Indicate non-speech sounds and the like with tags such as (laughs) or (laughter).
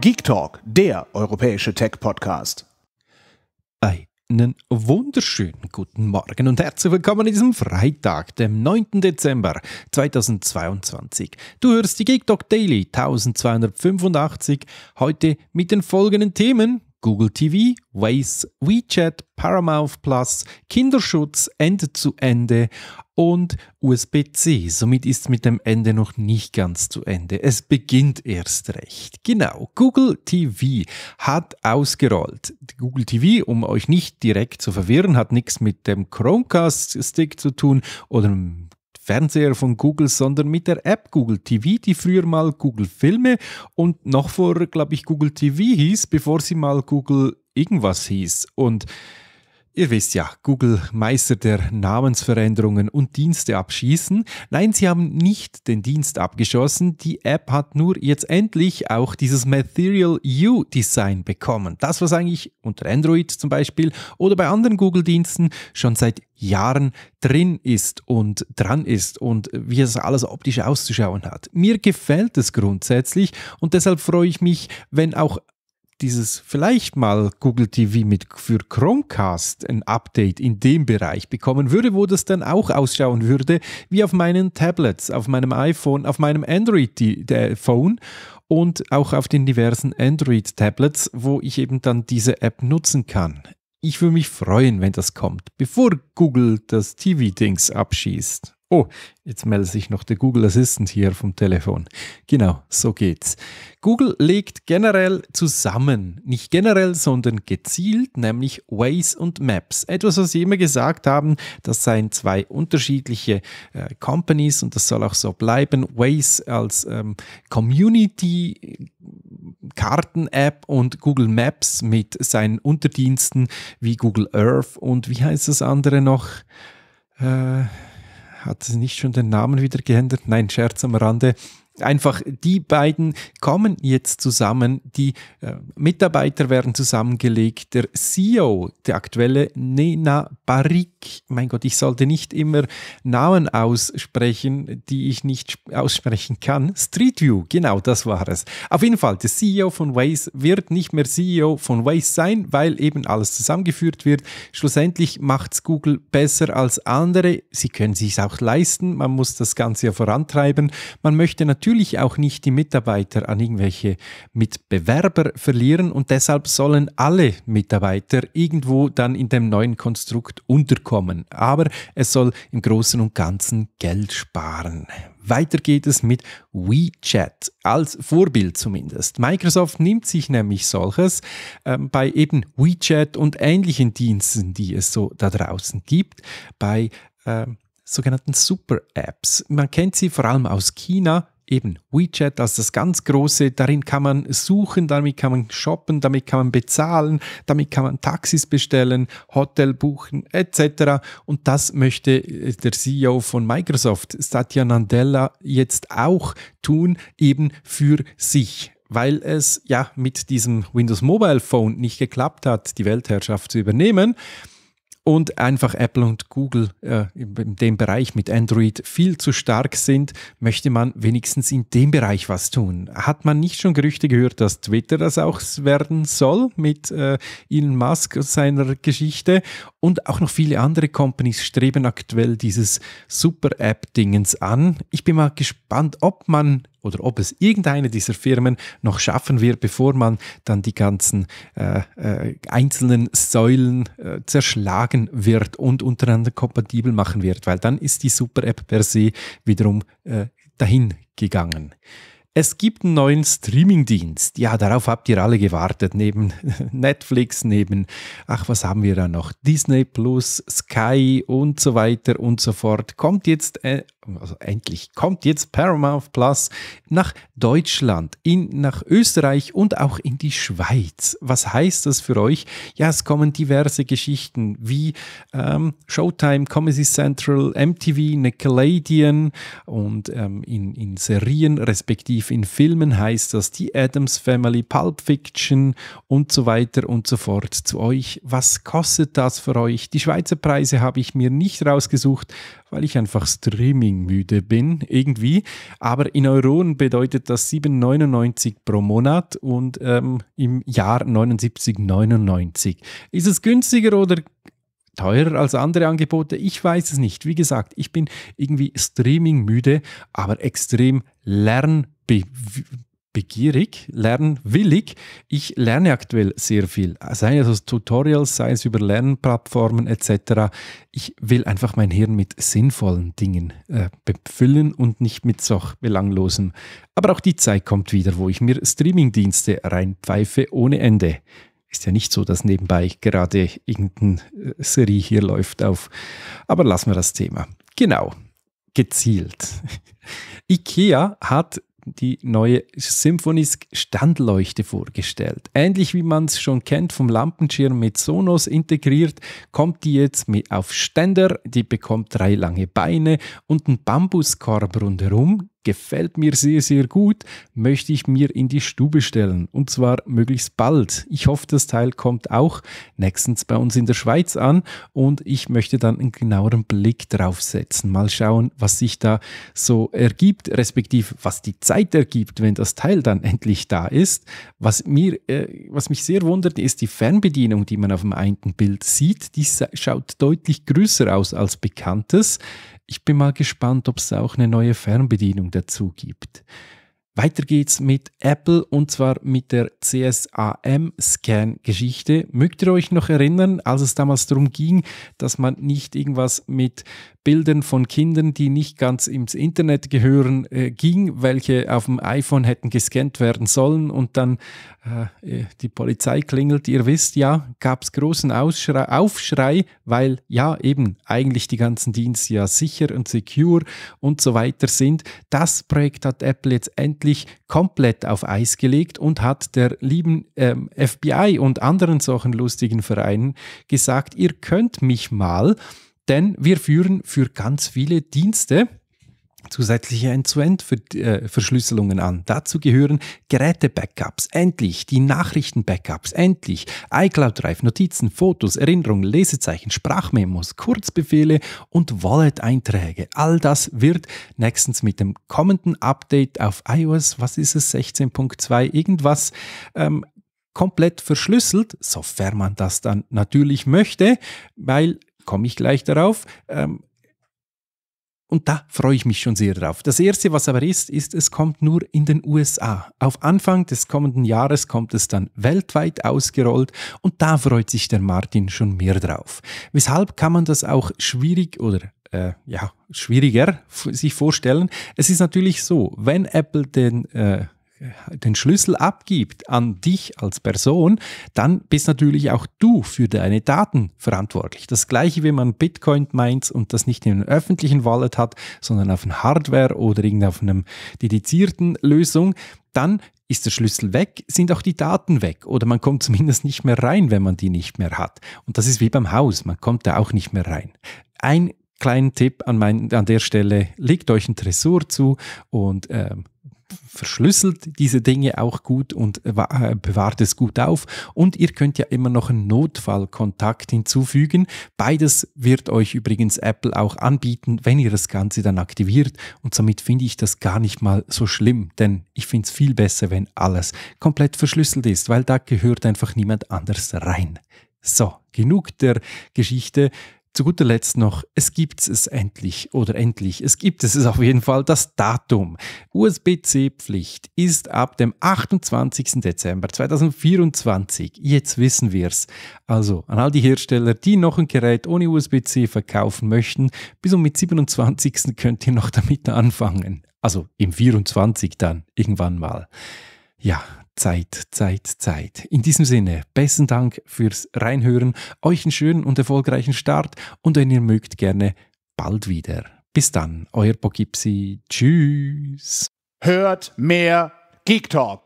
Geek Talk, der europäische Tech-Podcast. Einen wunderschönen guten Morgen und herzlich willkommen an diesem Freitag, dem 9. Dezember 2022. Du hörst die Geek Talk Daily 1285, heute mit den folgenden Themen. Google TV, Waze, WeChat, Paramount Plus, Kinderschutz, Ende zu Ende und USB-C. Somit ist mit dem Ende noch nicht ganz zu Ende. Es beginnt erst recht. Genau, Google TV hat ausgerollt. Google TV, um euch nicht direkt zu verwirren, hat nichts mit dem Chromecast-Stick zu tun oder Fernseher von Google, sondern mit der App Google TV, die früher mal Google Filme und noch vor, glaube ich, Google TV hieß, bevor sie mal Google irgendwas hieß. Und Ihr wisst ja, Google Meister der Namensveränderungen und Dienste abschießen. Nein, sie haben nicht den Dienst abgeschossen. Die App hat nur jetzt endlich auch dieses Material U Design bekommen. Das, was eigentlich unter Android zum Beispiel oder bei anderen Google-Diensten schon seit Jahren drin ist und dran ist und wie es alles optisch auszuschauen hat. Mir gefällt es grundsätzlich und deshalb freue ich mich, wenn auch dieses vielleicht mal Google TV mit für Chromecast ein Update in dem Bereich bekommen würde, wo das dann auch ausschauen würde, wie auf meinen Tablets, auf meinem iPhone, auf meinem Android-Phone und auch auf den diversen Android-Tablets, wo ich eben dann diese App nutzen kann. Ich würde mich freuen, wenn das kommt, bevor Google das TV-Dings abschießt. Oh, jetzt meldet sich noch der Google Assistant hier vom Telefon. Genau, so geht's. Google legt generell zusammen, nicht generell, sondern gezielt, nämlich Waze und Maps. Etwas, was sie immer gesagt haben, das seien zwei unterschiedliche äh, Companies und das soll auch so bleiben. Waze als ähm, Community Karten-App und Google Maps mit seinen Unterdiensten wie Google Earth und wie heißt das andere noch? Äh, hat es nicht schon den Namen wieder geändert? Nein, Scherz am Rande einfach die beiden kommen jetzt zusammen, die äh, Mitarbeiter werden zusammengelegt, der CEO, der aktuelle Nena Barik, mein Gott, ich sollte nicht immer Namen aussprechen, die ich nicht aussprechen kann, Street View, genau das war es. Auf jeden Fall, der CEO von Waze wird nicht mehr CEO von Waze sein, weil eben alles zusammengeführt wird. Schlussendlich macht es Google besser als andere, sie können es sich auch leisten, man muss das Ganze ja vorantreiben, man möchte natürlich natürlich auch nicht die Mitarbeiter an irgendwelche Mitbewerber verlieren und deshalb sollen alle Mitarbeiter irgendwo dann in dem neuen Konstrukt unterkommen. Aber es soll im Großen und Ganzen Geld sparen. Weiter geht es mit WeChat, als Vorbild zumindest. Microsoft nimmt sich nämlich solches äh, bei eben WeChat und ähnlichen Diensten, die es so da draußen gibt, bei äh, sogenannten Super-Apps. Man kennt sie vor allem aus China, eben WeChat als das ganz große. Darin kann man suchen, damit kann man shoppen, damit kann man bezahlen, damit kann man Taxis bestellen, Hotel buchen etc. Und das möchte äh, der CEO von Microsoft, Satya Nandella, jetzt auch tun, eben für sich weil es ja mit diesem Windows Mobile Phone nicht geklappt hat, die Weltherrschaft zu übernehmen, und einfach Apple und Google äh, in dem Bereich mit Android viel zu stark sind, möchte man wenigstens in dem Bereich was tun. Hat man nicht schon Gerüchte gehört, dass Twitter das auch werden soll mit äh, Elon Musk und seiner Geschichte und auch noch viele andere Companies streben aktuell dieses Super-App-Dingens an. Ich bin mal gespannt, ob man oder ob es irgendeine dieser Firmen noch schaffen wird, bevor man dann die ganzen äh, äh, einzelnen Säulen äh, zerschlagen wird und untereinander kompatibel machen wird, weil dann ist die Super-App per se wiederum äh, dahin gegangen. Es gibt einen neuen Streaming-Dienst. Ja, darauf habt ihr alle gewartet. Neben (laughs) Netflix, neben, ach, was haben wir da noch? Disney Plus, Sky und so weiter und so fort. Kommt jetzt äh, also endlich kommt jetzt Paramount Plus nach Deutschland, in, nach Österreich und auch in die Schweiz. Was heißt das für euch? Ja, es kommen diverse Geschichten wie ähm, Showtime, Comedy Central, MTV, Nickelodeon und ähm, in, in Serien respektive in Filmen heißt das die Adams Family, Pulp Fiction und so weiter und so fort zu euch. Was kostet das für euch? Die Schweizer Preise habe ich mir nicht rausgesucht, weil ich einfach Streaming müde bin, irgendwie. Aber in Euronen bedeutet das 7,99 pro Monat und ähm, im Jahr 79,99. Ist es günstiger oder teurer als andere Angebote? Ich weiß es nicht. Wie gesagt, ich bin irgendwie Streaming müde, aber extrem lernbewusst begierig, lernwillig. Ich lerne aktuell sehr viel, sei es aus Tutorials, sei es über Lernplattformen etc. Ich will einfach mein Hirn mit sinnvollen Dingen äh, befüllen und nicht mit so belanglosen. Aber auch die Zeit kommt wieder, wo ich mir Streamingdienste reinpfeife ohne Ende. Ist ja nicht so, dass nebenbei gerade irgendeine äh, Serie hier läuft auf. Aber lassen wir das Thema. Genau, gezielt. (laughs) IKEA hat die neue Symphonisk Standleuchte vorgestellt. Ähnlich wie man es schon kennt vom Lampenschirm mit Sonos integriert, kommt die jetzt mit auf Ständer, die bekommt drei lange Beine und einen Bambuskorb rundherum, gefällt mir sehr, sehr gut, möchte ich mir in die Stube stellen. Und zwar möglichst bald. Ich hoffe, das Teil kommt auch nächstens bei uns in der Schweiz an und ich möchte dann einen genaueren Blick drauf setzen. Mal schauen, was sich da so ergibt, respektive was die Zeit ergibt, wenn das Teil dann endlich da ist. Was, mir, äh, was mich sehr wundert, ist die Fernbedienung, die man auf dem einen Bild sieht. Die schaut deutlich größer aus als bekanntes ich bin mal gespannt, ob es auch eine neue Fernbedienung dazu gibt. Weiter geht's mit Apple und zwar mit der CSAM-Scan-Geschichte. Mögt ihr euch noch erinnern, als es damals darum ging, dass man nicht irgendwas mit Bildern von Kindern, die nicht ganz ins Internet gehören, äh, ging, welche auf dem iPhone hätten gescannt werden sollen und dann äh, äh die Polizei klingelt. Ihr wisst ja, gab's großen Ausschrei, Aufschrei, weil ja eben eigentlich die ganzen Dienste ja sicher und secure und so weiter sind. Das Projekt hat Apple jetzt endlich eigentlich komplett auf Eis gelegt und hat der lieben ähm, FBI und anderen solchen lustigen Vereinen gesagt, ihr könnt mich mal, denn wir führen für ganz viele Dienste, zusätzliche End-zu-End-Verschlüsselungen äh, an. Dazu gehören Geräte-Backups, endlich die Nachrichten-Backups, endlich iCloud Drive, Notizen, Fotos, Erinnerungen, Lesezeichen, Sprachmemos, Kurzbefehle und Wallet-Einträge. All das wird nächstens mit dem kommenden Update auf iOS, was ist es, 16.2 irgendwas, ähm, komplett verschlüsselt, sofern man das dann natürlich möchte, weil komme ich gleich darauf. Ähm, und da freue ich mich schon sehr drauf. Das Erste, was aber ist, ist, es kommt nur in den USA. Auf Anfang des kommenden Jahres kommt es dann weltweit ausgerollt und da freut sich der Martin schon mehr drauf. Weshalb kann man das auch schwierig oder äh, ja, schwieriger sich vorstellen? Es ist natürlich so, wenn Apple den... Äh, den Schlüssel abgibt an dich als Person, dann bist natürlich auch du für deine Daten verantwortlich. Das gleiche, wenn man Bitcoin meint und das nicht in einem öffentlichen Wallet hat, sondern auf einem Hardware oder auf einem dedizierten Lösung, dann ist der Schlüssel weg, sind auch die Daten weg oder man kommt zumindest nicht mehr rein, wenn man die nicht mehr hat. Und das ist wie beim Haus, man kommt da auch nicht mehr rein. Ein kleiner Tipp an, mein, an der Stelle, legt euch ein Tresor zu und äh, verschlüsselt diese Dinge auch gut und äh, bewahrt es gut auf. Und ihr könnt ja immer noch einen Notfallkontakt hinzufügen. Beides wird euch übrigens Apple auch anbieten, wenn ihr das Ganze dann aktiviert. Und somit finde ich das gar nicht mal so schlimm, denn ich finde es viel besser, wenn alles komplett verschlüsselt ist, weil da gehört einfach niemand anders rein. So, genug der Geschichte zu guter Letzt noch, es gibt es endlich oder endlich, es gibt es ist auf jeden Fall das Datum. USB-C-Pflicht ist ab dem 28. Dezember 2024. Jetzt wissen wir es. Also an all die Hersteller, die noch ein Gerät ohne USB-C verkaufen möchten, bis und mit 27. könnt ihr noch damit anfangen. Also im 24 dann, irgendwann mal. Ja, Zeit, Zeit, Zeit. In diesem Sinne, besten Dank fürs Reinhören, euch einen schönen und erfolgreichen Start und wenn ihr mögt, gerne bald wieder. Bis dann, euer Pogipsi. Tschüss. Hört mehr Geek Talk.